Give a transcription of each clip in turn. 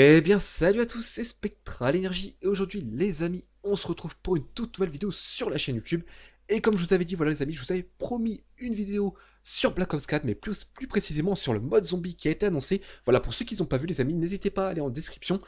Eh bien salut à tous, c'est Spectral et aujourd'hui les amis, on se retrouve pour une toute nouvelle vidéo sur la chaîne YouTube. Et comme je vous avais dit, voilà les amis, je vous avais promis une vidéo sur Black Ops 4, mais plus, plus précisément sur le mode zombie qui a été annoncé. Voilà, pour ceux qui n'ont pas vu les amis, n'hésitez pas à aller en description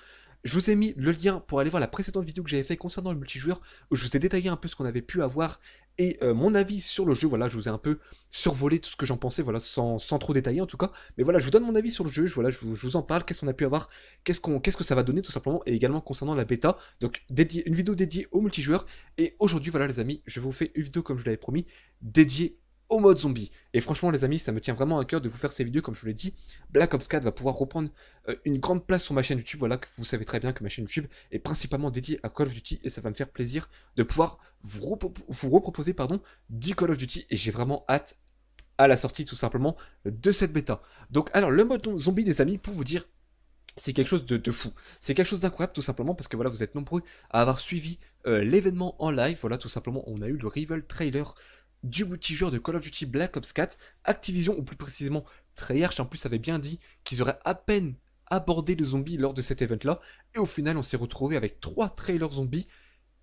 je vous ai mis le lien pour aller voir la précédente vidéo que j'avais fait concernant le multijoueur, où je vous ai détaillé un peu ce qu'on avait pu avoir et euh, mon avis sur le jeu, voilà, je vous ai un peu survolé tout ce que j'en pensais, voilà, sans, trop détailler en tout cas, mais voilà, je vous donne mon avis sur le jeu, je, voilà, je, vous, en parle, qu'est-ce qu'on a pu avoir, qu'est-ce que ça va donner tout simplement, et également concernant la bêta, donc une vidéo dédiée au multijoueur, et aujourd'hui, voilà les amis, je vous fais une vidéo comme je l'avais promis, dédiée au mode zombie. Et franchement les amis, ça me tient vraiment à cœur de vous faire ces vidéos, comme je vous l'ai dit, Black Ops 4 va pouvoir reprendre euh, une grande place sur ma chaîne YouTube, voilà, que vous savez très bien que ma chaîne YouTube est principalement dédiée à Call of Duty, et ça va me faire plaisir de pouvoir vous, reproposer, pardon, du Call of Duty, et j'ai vraiment hâte à la sortie tout simplement de cette bêta. Donc alors le mode zombie des amis, pour vous dire c'est quelque chose de, fou. C'est quelque chose d'incroyable tout simplement parce que voilà, vous êtes nombreux à avoir suivi euh, l'événement en live. Voilà, tout simplement, on a eu le Rival Trailer du jour de Call of Duty Black Ops 4, Activision ou plus précisément Treyarch en plus avait bien dit qu'ils auraient à peine abordé le zombie lors de cet event-là, et au final on s'est retrouvé avec trois trailers zombies,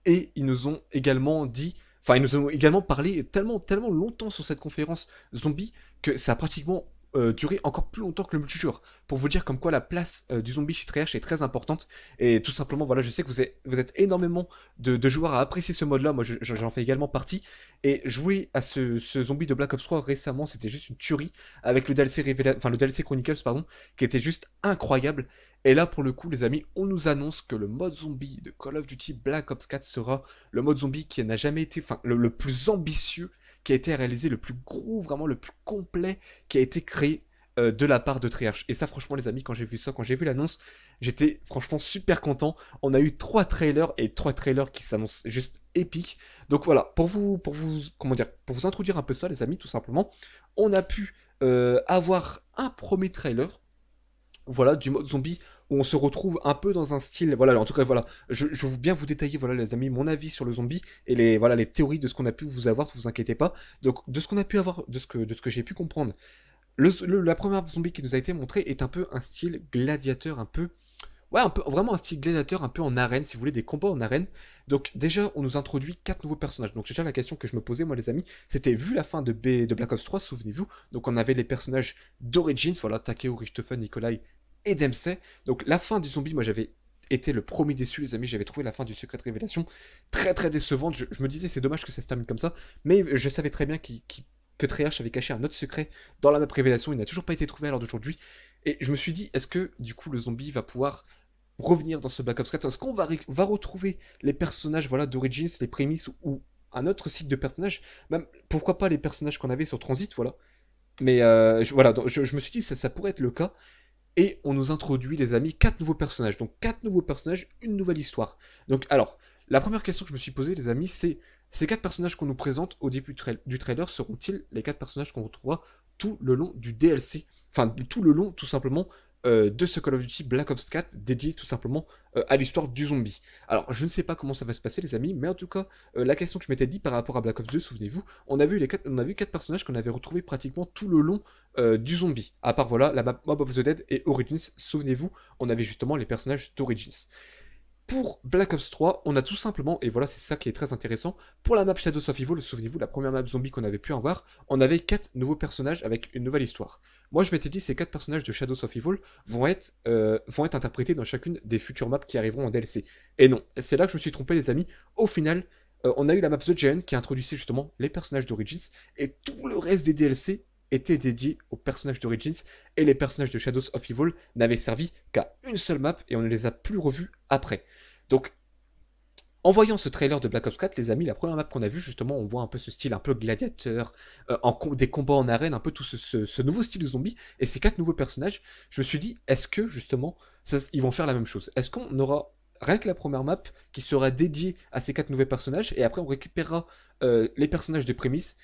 et ils nous ont également dit, enfin ils nous ont également parlé tellement, tellement longtemps sur cette conférence zombie que ça a pratiquement euh, durer encore plus longtemps que le multijoueur. Pour vous dire comme quoi la place euh, du zombie sur est très importante. Et tout simplement, voilà, je sais que vous êtes, vous êtes énormément de, joueurs à apprécier ce mode-là. Moi, j'en fais également partie. Et jouer à ce, zombie de Black Ops 3 récemment, c'était juste une tuerie. Avec le DLC, enfin, le DLC Chronicles, pardon, qui était juste incroyable. Et là, pour le coup, les amis, on nous annonce que le mode zombie de Call of Duty Black Ops 4 sera le mode zombie qui n'a jamais été, enfin, le plus ambitieux qui a été réalisé le plus gros, vraiment le plus complet qui a été créé euh, de la part de Triarch. Et ça, franchement, les amis, quand j'ai vu ça, quand j'ai vu l'annonce, j'étais franchement super content. On a eu trois trailers et trois trailers qui s'annoncent juste épiques. Donc voilà, pour vous, pour vous, comment dire, pour vous introduire un peu ça, les amis, tout simplement, on a pu euh, avoir un premier trailer voilà, du mode zombie où on se retrouve un peu dans un style. Voilà, en tout cas, voilà, je, je veux bien vous détailler, voilà, les amis, mon avis sur le zombie et les, voilà, les théories de ce qu'on a pu vous avoir, ne vous inquiétez pas. Donc, de ce qu'on a pu avoir, de ce que, que j'ai pu comprendre, le, la première zombie qui nous a été montrée est un peu un style gladiateur, un peu. Ouais, un peu, vraiment un style gladiateur, un peu en arène, si vous voulez, des combats en arène. Donc déjà, on nous introduit quatre nouveaux personnages. Donc déjà, la question que je me posais, moi les amis, c'était vu la fin de, B, de Black Ops 3, souvenez-vous, donc on avait les personnages d'Origins, voilà, Takeo, Richtofen, Nikolai, et Donc la fin du zombie, moi j'avais été le premier déçu, les amis. J'avais trouvé la fin du Secret de Révélation très très décevante. Je, me disais, c'est dommage que ça se termine comme ça, mais je savais très bien que Treyarch avait caché un autre secret dans la map Révélation. Il n'a toujours pas été trouvé à l'heure d'aujourd'hui. Et je me suis dit, est-ce que du coup le zombie va pouvoir revenir dans ce Black Ops 4 Est-ce qu'on va, retrouver les personnages voilà, d'Origins, les prémices ou un autre cycle de personnages Même, Pourquoi pas les personnages qu'on avait sur Transit, voilà. Mais euh, voilà, je, me suis dit, ça, ça pourrait être le cas. Et on nous introduit, les amis, quatre nouveaux personnages. Donc quatre nouveaux personnages, une nouvelle histoire. Donc alors, la première question que je me suis posée, les amis, c'est ces quatre personnages qu'on nous présente au début du trailer seront-ils les quatre personnages qu'on retrouvera tout le long du DLC Enfin, tout le long, tout simplement, euh, de ce Call of Duty Black Ops 4 dédié tout simplement euh, à l'histoire du zombie. Alors je ne sais pas comment ça va se passer les amis, mais en tout cas euh, la question que je m'étais dit par rapport à Black Ops 2, souvenez-vous, on a vu les quatre, on a vu quatre personnages qu'on avait retrouvés pratiquement tout le long du zombie, à part voilà la map Mob of the Dead et Origins. Souvenez-vous, on avait justement les personnages d'Origins pour Black Ops 3, on a tout simplement, et voilà c'est ça qui est très intéressant, pour la map Shadows of Evil, souvenez-vous, la première map zombie qu'on avait pu avoir, on avait 4 nouveaux personnages avec une nouvelle histoire. Moi je m'étais dit ces 4 personnages de Shadows of Evil vont être, euh, vont être interprétés dans chacune des futures maps qui arriveront en DLC. Et non, c'est là que je me suis trompé les amis, au final... Euh, on a eu la map The Gen qui introduisait justement les personnages d'Origins et tout le reste des DLC était dédié aux personnages d'Origins et les personnages de Shadows of Evil n'avaient servi qu'à une seule map et on ne les a plus revus après. Donc, en voyant ce trailer de Black Ops 4, les amis, la première map qu'on a vue, justement, on voit un peu ce style un peu gladiateur, euh, en des combats en arène, un peu tout ce, nouveau style de zombie et ces quatre nouveaux personnages. Je me suis dit, est-ce que justement, ils vont faire la même chose Est-ce qu'on aura rien que la première map qui sera dédiée à ces quatre nouveaux personnages et après on récupérera euh, les personnages de prémices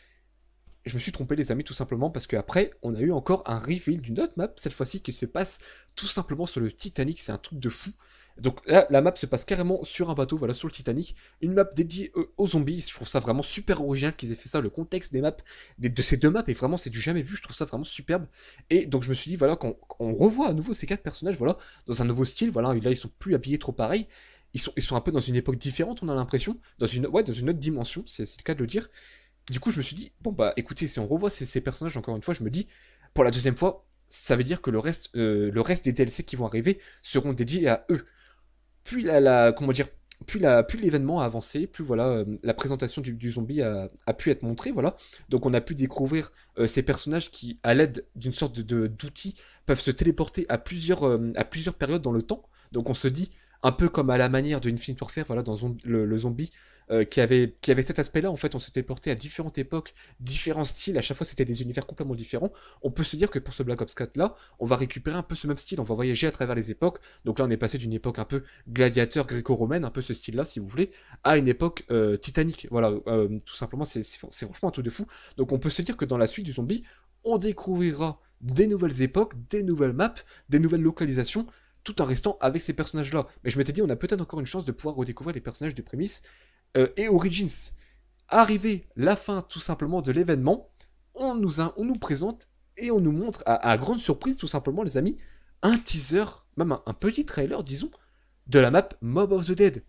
je me suis trompé les amis tout simplement parce qu'après on a eu encore un reveal d'une autre map cette fois-ci qui se passe tout simplement sur le Titanic, c'est un truc de fou. Donc là la map se passe carrément sur un bateau, voilà sur le Titanic, une map dédiée euh, aux zombies, je trouve ça vraiment super original qu'ils aient fait ça, le contexte des maps, de ces deux maps et vraiment c'est du jamais vu, je trouve ça vraiment superbe. Et donc je me suis dit voilà qu'on on revoit à nouveau ces quatre personnages voilà dans un nouveau style, voilà là ils sont plus habillés trop pareil, ils sont, ils sont, un peu dans une époque différente, on a l'impression, dans ouais, dans une autre dimension, c'est le cas de le dire du coup, je me suis dit, bon, bah écoutez, si on revoit ces, ces personnages encore une fois, je me dis, pour la deuxième fois, ça veut dire que le reste, euh, le reste des DLC qui vont arriver seront dédiés à eux. Puis la, comment dire, plus la, plus l'événement a avancé, plus voilà euh, la présentation du, zombie a, pu être montrée, voilà. Donc on a pu découvrir euh, ces personnages qui, à l'aide d'une sorte de d'outils, peuvent se téléporter à plusieurs à plusieurs périodes dans le temps. Donc on se dit un peu comme à la manière de Infinite Warfare, voilà, dans le, zombie, euh, qui, avait, qui avait cet aspect-là. En fait, on s'était porté à différentes époques, différents styles. À chaque fois, c'était des univers complètement différents. On peut se dire que pour ce Black Ops 4-là, on va récupérer un peu ce même style. On va voyager à travers les époques. Donc là, on est passé d'une époque un peu gladiateur gréco-romaine, un peu ce style-là, si vous voulez, à une époque euh, titanique. Voilà, euh, tout simplement, c'est franchement un truc de fou. Donc on peut se dire que dans la suite du zombie, on découvrira des nouvelles époques, des nouvelles maps, des nouvelles localisations, tout en restant avec ces personnages-là. Mais je m'étais dit, on a peut-être encore une chance de pouvoir redécouvrir les personnages du prémisse euh, et Origins. Arrivé la fin tout simplement de l'événement, on nous, on nous présente et on nous montre à, grande surprise tout simplement les amis un teaser, même un, petit trailer disons, de la map Mob of the Dead,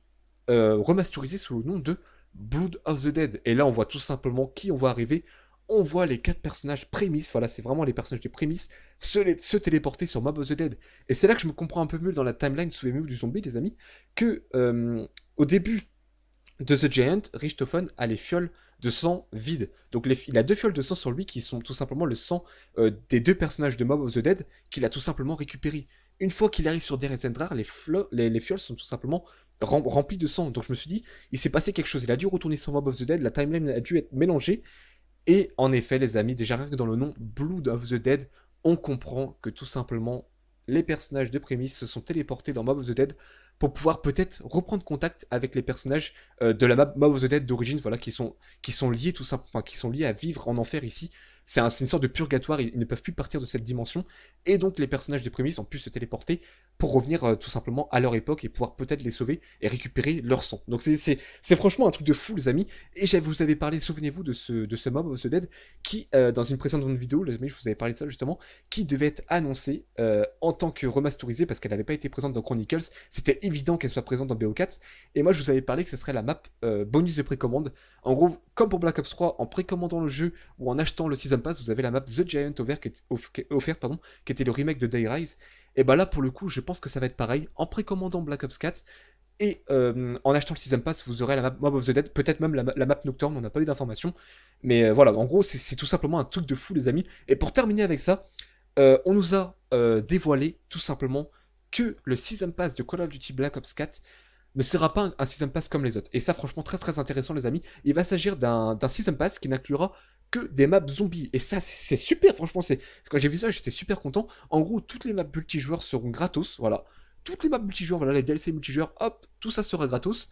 euh, remasterisée sous le nom de Blood of the Dead. Et là on voit tout simplement qui on voit arriver, on voit les quatre personnages prémices, voilà, c'est vraiment les personnages des prémices, se, téléporter sur Mob of the Dead. Et c'est là que je me comprends un peu mieux dans la timeline, souvenez-vous du zombie, les amis, que euh, au début, de The Giant, Richtofen a les fioles de sang vides. Donc il a deux fioles de sang sur lui qui sont tout simplement le sang euh, des deux personnages de Mob of the Dead qu'il a tout simplement récupéré. Une fois qu'il arrive sur Derez les, fioles sont tout simplement remplies de sang. Donc je me suis dit, il s'est passé quelque chose. Il a dû retourner sur Mob of the Dead, la timeline a dû être mélangée. Et en effet, les amis, déjà rien que dans le nom Blood of the Dead, on comprend que tout simplement les personnages de prémisse se sont téléportés dans Mob of the Dead pour pouvoir peut-être reprendre contact avec les personnages euh, de la map Maw of the Dead d'origine, voilà, qui sont, qui sont liés tout simplement, qui sont liés à vivre en enfer ici, c'est une sorte de purgatoire, ils, ne peuvent plus partir de cette dimension, et donc les personnages de Prémices ont pu se téléporter pour revenir euh, tout simplement à leur époque et pouvoir peut-être les sauver et récupérer leur son. Donc c'est franchement un truc de fou, les amis, et je vous avais parlé, souvenez-vous, de ce, de ce mob, ce Dead, qui, euh, dans une précédente vidéo, les amis, je vous avais parlé de ça justement, qui devait être annoncé euh, en tant que remasterisé parce qu'elle n'avait pas été présente dans Chronicles, c'était évident qu'elle soit présente dans BO4, et moi je vous avais parlé que ce serait la map bonus de précommande. En gros, comme pour Black Ops 3, en précommandant le jeu ou en achetant le 6 pass, vous avez la map The Giant Over qui est, pardon, qui était le remake de day rise Et bah là, pour le coup, je pense que ça va être pareil. En précommandant Black Ops 4, et euh, en achetant le season pass, vous aurez la map Mob of the Dead, peut-être même la, map Nocturne, on n'a pas eu d'informations. Mais euh, voilà, en gros, c'est tout simplement un truc de fou, les amis. Et pour terminer avec ça, euh, on nous a dévoilé tout simplement que le season pass de Call of Duty Black Ops 4 ne sera pas un, un season pass comme les autres. Et ça, franchement, très très intéressant, les amis. Il va s'agir d'un season pass qui n'inclura des maps zombies. Et ça, c'est super, franchement, c'est quand j'ai vu ça, j'étais super content. En gros, toutes les maps multijoueurs seront gratos, voilà. Toutes les maps multijoueurs, voilà, les DLC multijoueurs, hop, tout ça sera gratos.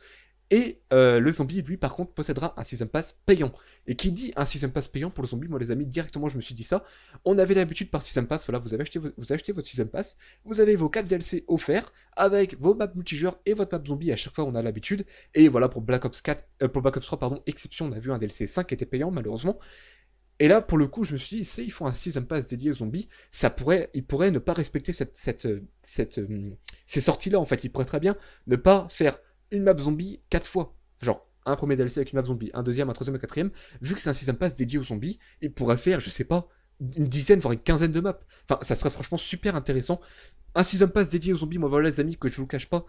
Et euh, le zombie, lui, par contre, possédera un season pass payant. Et qui dit un season pass payant pour le zombie Moi, les amis, directement, je me suis dit ça. On avait l'habitude par season pass, voilà, vous avez acheté, vous achetez votre season pass, vous avez vos 4 DLC offerts avec vos maps multijoueurs et votre map zombie. À chaque fois, on a l'habitude. Et voilà, pour Black Ops 4, euh, pour Black Ops 3, pardon, exception, on a vu un DLC 5 qui était payant, malheureusement. Et là, pour le coup, je me suis dit, ils font un season pass dédié aux zombies, ça pourrait, ils pourraient ne pas respecter cette, cette, euh, cette, ces sorties-là, en fait. Ils pourraient très bien ne pas faire une map zombie quatre fois. Genre, un premier DLC avec une map zombie, un deuxième, un troisième, un quatrième. Vu que c'est un season pass dédié aux zombies, il pourrait faire, je sais pas, une dizaine, voire une quinzaine de maps. Enfin, ça serait franchement super intéressant. Un season pass dédié aux zombies, moi voilà les amis, que je vous cache pas,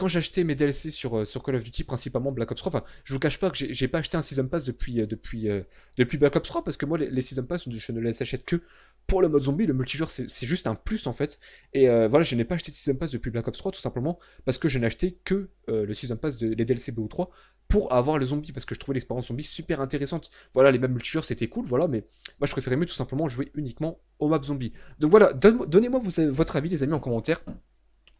quand j'achetais mes DLC sur, euh, sur Call of Duty, principalement Black Ops 3, enfin, je vous cache pas que j'ai pas acheté un Season Pass depuis, euh, depuis, euh, depuis Black Ops 3, parce que moi, les, Season Pass, je ne les achète que pour le mode zombie. Le multijoueur, c'est juste un plus, en fait. Et voilà, je n'ai pas acheté de Season Pass depuis Black Ops 3, tout simplement, parce que je n'ai acheté que le Season Pass, de, les DLC BO3, pour avoir le zombie, parce que je trouvais l'expérience zombie super intéressante. Voilà, les mêmes multijoueurs, c'était cool, voilà, mais moi, je préférais mieux tout simplement jouer uniquement au map zombie. Donc voilà, donnez-moi votre avis, les amis, en commentaire.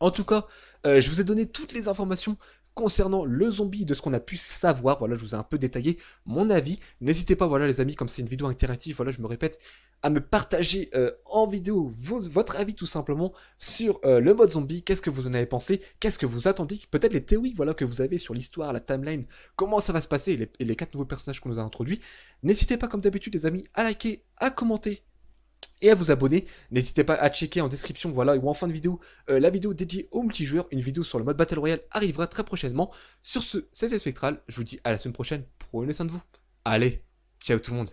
En tout cas, euh, je vous ai donné toutes les informations concernant le zombie de ce qu'on a pu savoir. Voilà, je vous ai un peu détaillé mon avis. N'hésitez pas, voilà les amis, comme c'est une vidéo interactive, voilà, je me répète, à me partager euh, en vidéo votre avis tout simplement sur euh, le mode zombie. Qu'est-ce que vous en avez pensé Qu'est-ce que vous attendez Peut-être les théories, voilà, que vous avez sur l'histoire, la timeline, comment ça va se passer et les, quatre nouveaux personnages qu'on nous a introduits. N'hésitez pas, comme d'habitude, les amis, à liker, à commenter et à vous abonner. N'hésitez pas à checker en description, voilà, ou en fin de vidéo, euh, la vidéo dédiée aux multijoueurs Une vidéo sur le mode Battle Royale arrivera très prochainement. Sur ce, c'était Spectral. Je vous dis à la semaine prochaine. Prenez soin de vous. Allez, ciao tout le monde.